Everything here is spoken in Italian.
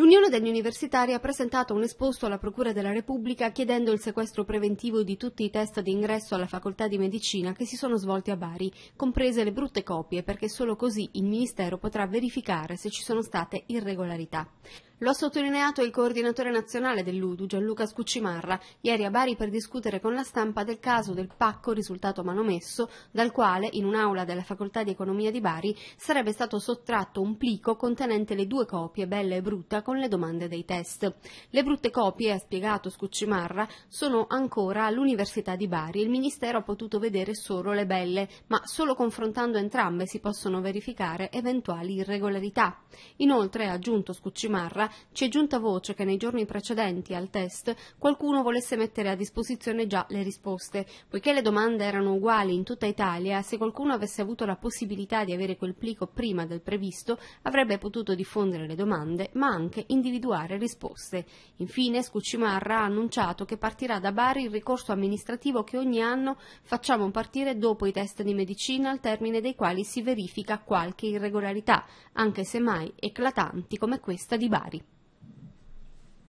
L'Unione degli Universitari ha presentato un esposto alla Procura della Repubblica chiedendo il sequestro preventivo di tutti i test di ingresso alla Facoltà di Medicina che si sono svolti a Bari, comprese le brutte copie, perché solo così il Ministero potrà verificare se ci sono state irregolarità. Lo ha sottolineato il coordinatore nazionale dell'Udu, Gianluca Scuccimarra, ieri a Bari per discutere con la stampa del caso del pacco risultato manomesso, dal quale, in un'aula della Facoltà di Economia di Bari, sarebbe stato sottratto un plico contenente le due copie, bella e brutta, con le domande dei test. Le brutte copie, ha spiegato Scuccimarra, sono ancora all'Università di Bari. Il Ministero ha potuto vedere solo le belle, ma solo confrontando entrambe si possono verificare eventuali irregolarità. Inoltre, ha aggiunto Scuccimarra, ci è giunta voce che nei giorni precedenti al test qualcuno volesse mettere a disposizione già le risposte. Poiché le domande erano uguali in tutta Italia, se qualcuno avesse avuto la possibilità di avere quel plico prima del previsto, avrebbe potuto diffondere le domande, ma anche individuare risposte. Infine, Scucimarra ha annunciato che partirà da Bari il ricorso amministrativo che ogni anno facciamo partire dopo i test di medicina, al termine dei quali si verifica qualche irregolarità, anche se mai eclatanti come questa di Bari.